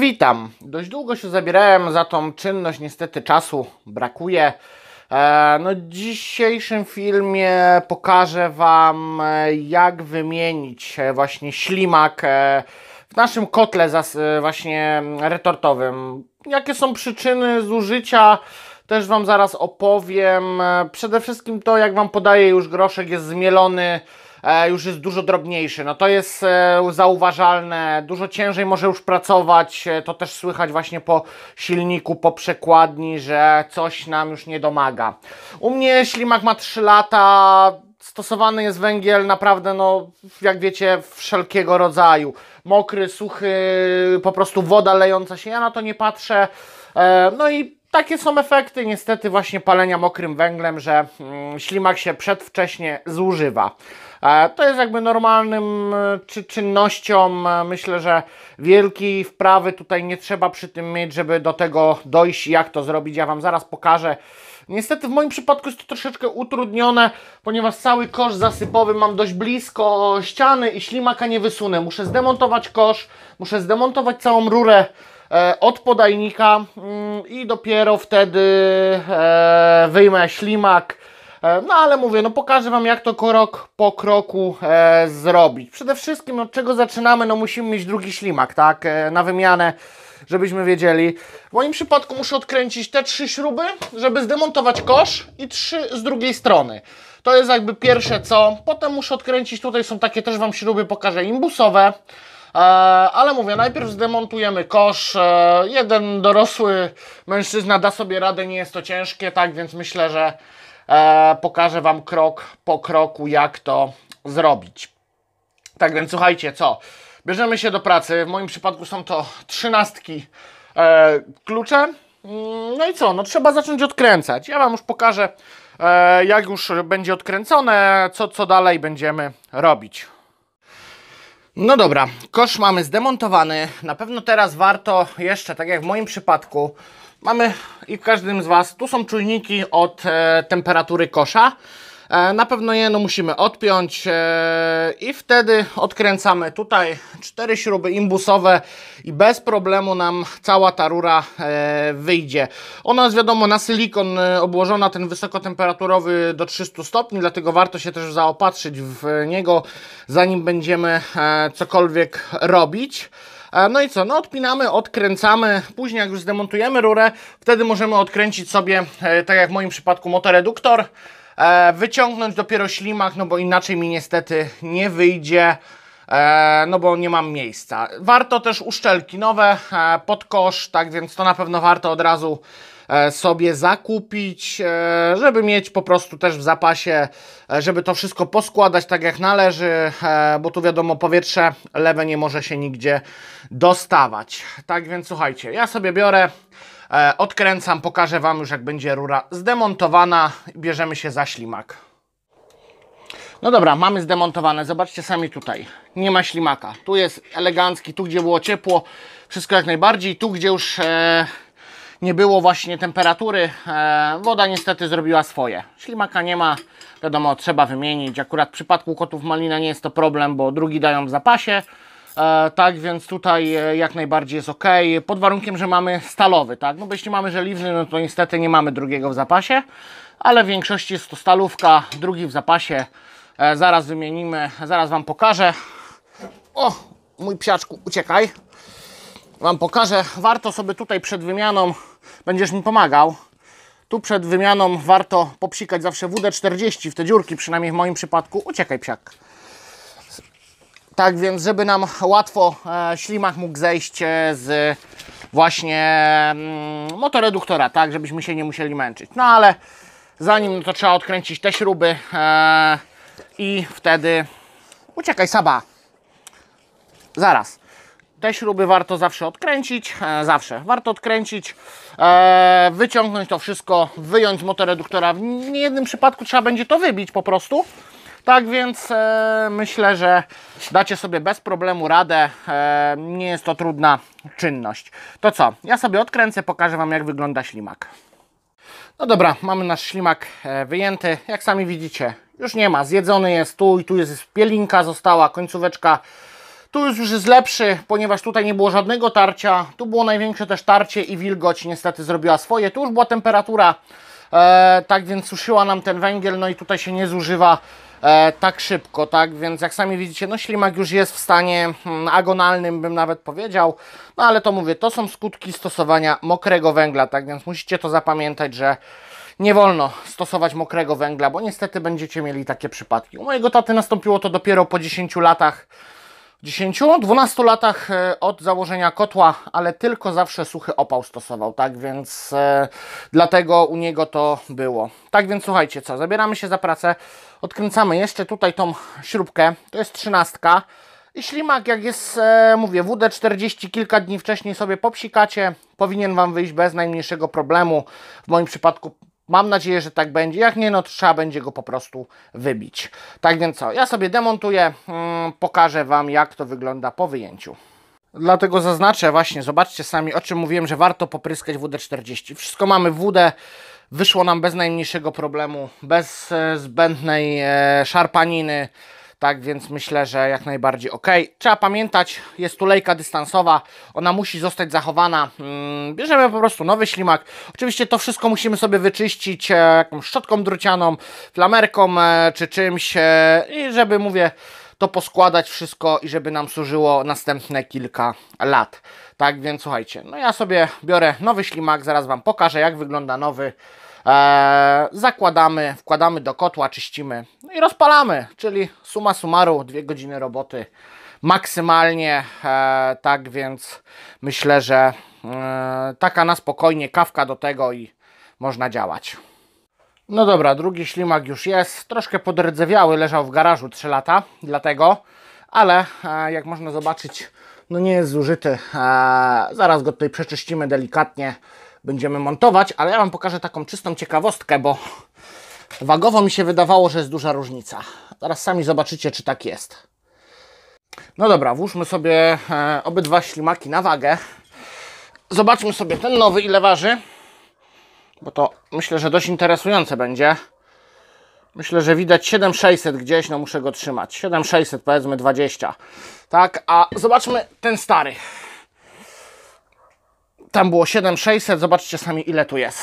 Witam. Dość długo się zabierałem za tą czynność, niestety czasu brakuje. E, no, w dzisiejszym filmie pokażę Wam, e, jak wymienić e, właśnie ślimak w naszym kotle właśnie retortowym. Jakie są przyczyny zużycia, też Wam zaraz opowiem. Przede wszystkim to, jak Wam podaję, już groszek jest zmielony E, już jest dużo drobniejszy. No to jest e, zauważalne, dużo ciężej może już pracować, e, to też słychać właśnie po silniku, po przekładni, że coś nam już nie domaga. U mnie ślimak ma 3 lata, stosowany jest węgiel naprawdę, no jak wiecie, wszelkiego rodzaju. Mokry, suchy, po prostu woda lejąca się, ja na to nie patrzę. No i takie są efekty niestety właśnie palenia mokrym węglem, że mm, ślimak się przedwcześnie zużywa. E, to jest jakby normalnym e, czy czynnością. E, myślę, że wielkiej wprawy tutaj nie trzeba przy tym mieć, żeby do tego dojść. Jak to zrobić? Ja Wam zaraz pokażę. Niestety w moim przypadku jest to troszeczkę utrudnione, ponieważ cały kosz zasypowy mam dość blisko ściany i ślimaka nie wysunę. Muszę zdemontować kosz, muszę zdemontować całą rurę E, od podajnika mm, i dopiero wtedy e, wyjmę ślimak. E, no ale mówię, no pokażę Wam jak to krok po kroku zrobić. Przede wszystkim od czego zaczynamy, no musimy mieć drugi ślimak, tak, na wymianę żebyśmy wiedzieli. W moim przypadku muszę odkręcić te trzy śruby, żeby zdemontować kosz i trzy z drugiej strony. To jest jakby pierwsze co. Potem muszę odkręcić, tutaj są takie też Wam śruby, pokażę, imbusowe. E, ale mówię, najpierw zdemontujemy kosz. E, jeden dorosły mężczyzna da sobie radę, nie jest to ciężkie, tak więc myślę, że e, pokażę Wam krok po kroku, jak to zrobić. Tak więc słuchajcie, co? Bierzemy się do pracy. W moim przypadku są to trzynastki klucze. Mm, no i co? No trzeba zacząć odkręcać. Ja Wam już pokażę, jak już będzie odkręcone, co, co dalej będziemy robić. No dobra, kosz mamy zdemontowany. Na pewno teraz warto jeszcze, tak jak w moim przypadku, mamy i w każdym z Was, tu są czujniki od e, temperatury kosza. E, na pewno je no musimy odpiąć e, i wtedy odkręcamy tutaj cztery śruby imbusowe i bez problemu nam cała ta rura e, wyjdzie. Ona jest wiadomo na silikon obłożona, ten wysokotemperaturowy do 300 stopni, dlatego warto się też zaopatrzyć w niego zanim będziemy cokolwiek robić. No i co? No odpinamy, odkręcamy. Później jak już zdemontujemy rurę, wtedy możemy odkręcić sobie, tak jak w moim przypadku, motoreduktor. reduktor E, wyciągnąć dopiero ślimak, no bo inaczej mi niestety nie wyjdzie, e, no bo nie mam miejsca. Warto też uszczelki nowe e, pod kosz, tak więc to na pewno warto od razu e, sobie zakupić, e, żeby mieć po prostu też w zapasie, e, żeby to wszystko poskładać tak jak należy, bo tu wiadomo powietrze lewe nie może się nigdzie dostawać. Tak więc słuchajcie, ja sobie biorę E, odkręcam, pokażę Wam już jak będzie rura zdemontowana. Bierzemy się za ślimak. No dobra, mamy zdemontowane. Zobaczcie sami tutaj. Nie ma ślimaka. Tu jest elegancki, tu gdzie było ciepło, wszystko jak najbardziej. Tu gdzie już e, nie było właśnie temperatury, e, woda niestety zrobiła swoje. Ślimaka nie ma, wiadomo, trzeba wymienić. Akurat w przypadku kotów malina nie jest to problem, bo drugi dają w zapasie. E, tak więc tutaj e, jak najbardziej jest ok, pod warunkiem, że mamy stalowy, tak? No bo jeśli mamy żeliwny, no to niestety nie mamy drugiego w zapasie, ale w większości jest to stalówka, drugi w zapasie, e, zaraz wymienimy, zaraz Wam pokażę. O, mój psiaczku, uciekaj. Wam pokażę, warto sobie tutaj przed wymianą, będziesz mi pomagał, tu przed wymianą warto popsikać zawsze WD-40 w te dziurki, przynajmniej w moim przypadku. Uciekaj psiak. Tak więc, żeby nam łatwo e, ślimak mógł zejść e, z właśnie mm, motoreduktora, tak, żebyśmy się nie musieli męczyć. No ale zanim no to trzeba odkręcić te śruby e, i wtedy uciekaj Saba. Zaraz. Te śruby warto zawsze odkręcić, zawsze warto odkręcić, wyciągnąć to wszystko, wyjąć z reduktora. W niejednym przypadku trzeba będzie to wybić po prostu, tak więc e, myślę, że dacie sobie bez problemu radę. E, nie jest to trudna czynność. To co? Ja sobie odkręcę, pokażę Wam jak wygląda ślimak. No dobra, mamy nasz ślimak e, wyjęty. Jak sami widzicie, już nie ma. Zjedzony jest tu i tu jest pielinka została, końcóweczka. Tu już jest lepszy, ponieważ tutaj nie było żadnego tarcia. Tu było największe też tarcie i wilgoć niestety zrobiła swoje. Tu już była temperatura, e, tak więc suszyła nam ten węgiel, no i tutaj się nie zużywa e, tak szybko, tak? Więc jak sami widzicie, no ślimak już jest w stanie hmm, agonalnym, bym nawet powiedział. No ale to mówię, to są skutki stosowania mokrego węgla, tak? Więc musicie to zapamiętać, że nie wolno stosować mokrego węgla, bo niestety będziecie mieli takie przypadki. U mojego taty nastąpiło to dopiero po 10 latach 10-12 latach e, od założenia kotła, ale tylko zawsze suchy opał stosował, tak więc e, dlatego u niego to było. Tak więc słuchajcie, co, zabieramy się za pracę, odkręcamy jeszcze tutaj tą śrubkę, to jest trzynastka i ślimak jak jest, e, mówię, WD 40 kilka dni wcześniej sobie popsikacie, powinien Wam wyjść bez najmniejszego problemu, w moim przypadku Mam nadzieję, że tak będzie. Jak nie, no trzeba będzie go po prostu wybić. Tak więc co, ja sobie demontuję, hmm, pokażę Wam jak to wygląda po wyjęciu. Dlatego zaznaczę właśnie, zobaczcie sami o czym mówiłem, że warto popryskać WD-40. Wszystko mamy w WD, wyszło nam bez najmniejszego problemu, bez e, zbędnej e, szarpaniny, tak więc myślę, że jak najbardziej ok. Trzeba pamiętać, jest tu lejka dystansowa, ona musi zostać zachowana. Mm, bierzemy po prostu nowy ślimak. Oczywiście to wszystko musimy sobie wyczyścić e, jakąś szczotką drucianą, flamerką e, czy czymś e, i żeby, mówię, to poskładać wszystko i żeby nam służyło następne kilka lat. Tak więc słuchajcie, no ja sobie biorę nowy ślimak, zaraz Wam pokażę jak wygląda nowy E, zakładamy, wkładamy do kotła, czyścimy no i rozpalamy, czyli suma summarum dwie godziny roboty maksymalnie. E, tak więc myślę, że e, taka na spokojnie kawka do tego i można działać. No dobra, drugi ślimak już jest, troszkę podrdzewiały, leżał w garażu 3 lata, dlatego, ale e, jak można zobaczyć, no nie jest zużyty. E, zaraz go tutaj przeczyścimy delikatnie będziemy montować, ale ja Wam pokażę taką czystą ciekawostkę, bo wagowo mi się wydawało, że jest duża różnica. Teraz sami zobaczycie, czy tak jest. No dobra, włóżmy sobie e, obydwa ślimaki na wagę. Zobaczmy sobie ten nowy, ile waży. Bo to myślę, że dość interesujące będzie. Myślę, że widać 7600 gdzieś, no muszę go trzymać. 7600 powiedzmy 20. Tak, a zobaczmy ten stary. Tam było 7600, zobaczcie sami ile tu jest.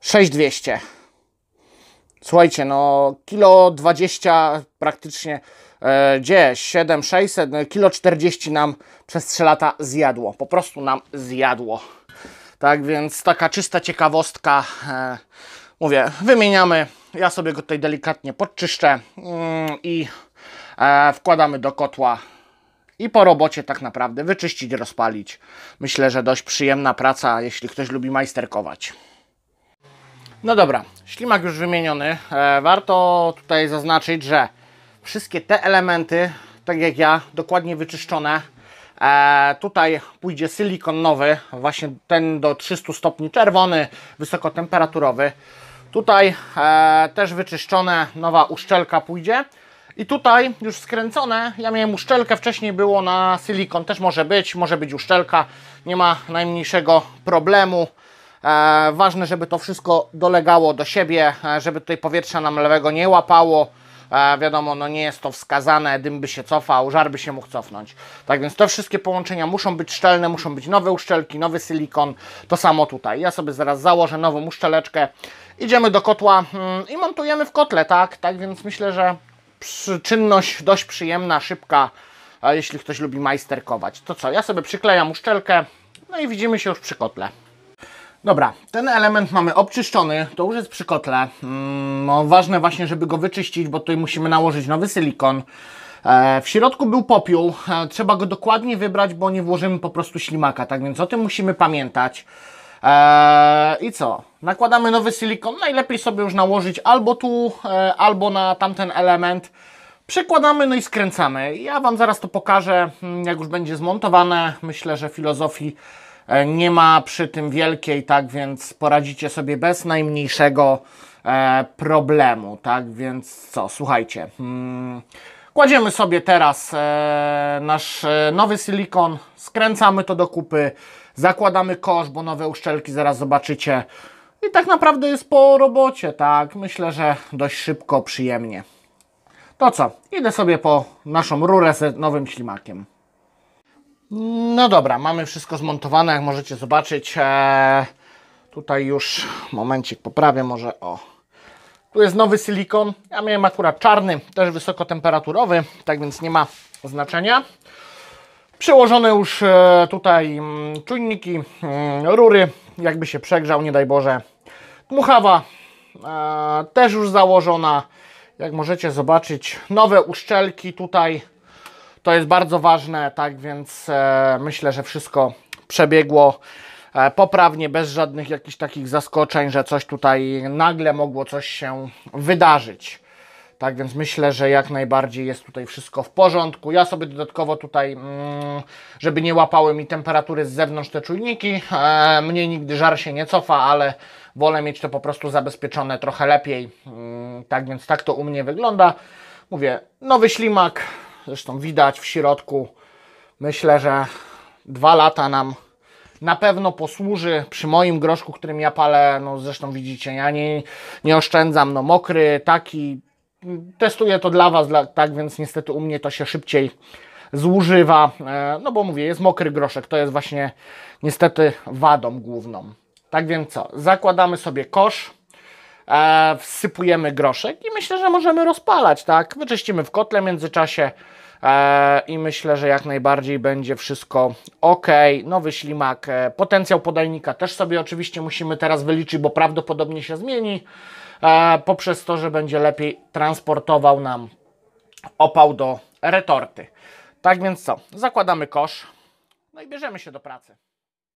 6200. Słuchajcie, no kilo 20 praktycznie, e, gdzie 7600, no, kilo 40 nam przez 3 lata zjadło. Po prostu nam zjadło. Tak więc taka czysta ciekawostka. E, mówię, wymieniamy. Ja sobie go tutaj delikatnie podczyszczę yy, i e, wkładamy do kotła i po robocie tak naprawdę wyczyścić, rozpalić. Myślę, że dość przyjemna praca, jeśli ktoś lubi majsterkować. No dobra, ślimak już wymieniony. E, warto tutaj zaznaczyć, że wszystkie te elementy, tak jak ja, dokładnie wyczyszczone. E, tutaj pójdzie silikon nowy, właśnie ten do 300 stopni, czerwony, wysokotemperaturowy. Tutaj e, też wyczyszczone, nowa uszczelka pójdzie. I tutaj już skręcone, ja miałem uszczelkę, wcześniej było na silikon, też może być, może być uszczelka, nie ma najmniejszego problemu. E, ważne, żeby to wszystko dolegało do siebie, e, żeby tutaj powietrza nam lewego nie łapało. E, wiadomo, no nie jest to wskazane, dym by się cofał, żar by się mógł cofnąć. Tak więc te wszystkie połączenia muszą być szczelne, muszą być nowe uszczelki, nowy silikon, to samo tutaj. Ja sobie zaraz założę nową uszczeleczkę, idziemy do kotła mm, i montujemy w kotle, tak? Tak więc myślę, że czynność dość przyjemna, szybka, jeśli ktoś lubi majsterkować. To co, ja sobie przyklejam uszczelkę, no i widzimy się już przy kotle. Dobra, ten element mamy obczyszczony, to już jest przy kotle. Mm, no, ważne właśnie, żeby go wyczyścić, bo tutaj musimy nałożyć nowy silikon. E, w środku był popiół, e, trzeba go dokładnie wybrać, bo nie włożymy po prostu ślimaka, tak więc o tym musimy pamiętać. Eee, I co? Nakładamy nowy silikon. Najlepiej sobie już nałożyć albo tu, e, albo na tamten element. Przekładamy, no i skręcamy. Ja Wam zaraz to pokażę, mm, jak już będzie zmontowane. Myślę, że filozofii e, nie ma przy tym wielkiej, tak więc poradzicie sobie bez najmniejszego e, problemu, tak więc co, słuchajcie. Hmm, kładziemy sobie teraz e, nasz e, nowy silikon, skręcamy to do kupy, Zakładamy kosz, bo nowe uszczelki zaraz zobaczycie. I tak naprawdę jest po robocie, tak? Myślę, że dość szybko, przyjemnie. To co, idę sobie po naszą rurę z nowym ślimakiem. No dobra, mamy wszystko zmontowane, jak możecie zobaczyć. Eee, tutaj już, momencik, poprawię może, o. Tu jest nowy silikon, ja miałem akurat czarny, też wysokotemperaturowy, tak więc nie ma znaczenia. Przełożone już e, tutaj mm, czujniki, mm, rury, jakby się przegrzał, nie daj Boże. Dmuchawa e, też już założona. Jak możecie zobaczyć, nowe uszczelki tutaj. To jest bardzo ważne, tak więc e, myślę, że wszystko przebiegło poprawnie, bez żadnych jakichś takich zaskoczeń, że coś tutaj nagle mogło coś się wydarzyć. Tak więc myślę, że jak najbardziej jest tutaj wszystko w porządku. Ja sobie dodatkowo tutaj, mm, żeby nie łapały mi temperatury z zewnątrz te czujniki, e, mnie nigdy żar się nie cofa, ale wolę mieć to po prostu zabezpieczone trochę lepiej. Mm, tak więc tak to u mnie wygląda. Mówię, nowy ślimak, zresztą widać w środku. Myślę, że dwa lata nam na pewno posłuży przy moim groszku, którym ja palę, no zresztą widzicie, ja nie, nie oszczędzam, no mokry, taki, testuję to dla Was, dla, tak więc niestety u mnie to się szybciej zużywa, e, no bo mówię, jest mokry groszek, to jest właśnie niestety wadą główną. Tak więc co, zakładamy sobie kosz, e, wsypujemy groszek i myślę, że możemy rozpalać, tak? Wyczyścimy w kotle w międzyczasie e, i myślę, że jak najbardziej będzie wszystko ok. Nowy ślimak, e, potencjał podajnika też sobie oczywiście musimy teraz wyliczyć, bo prawdopodobnie się zmieni poprzez to, że będzie lepiej transportował nam opał do retorty. Tak więc co? Zakładamy kosz, no i bierzemy się do pracy.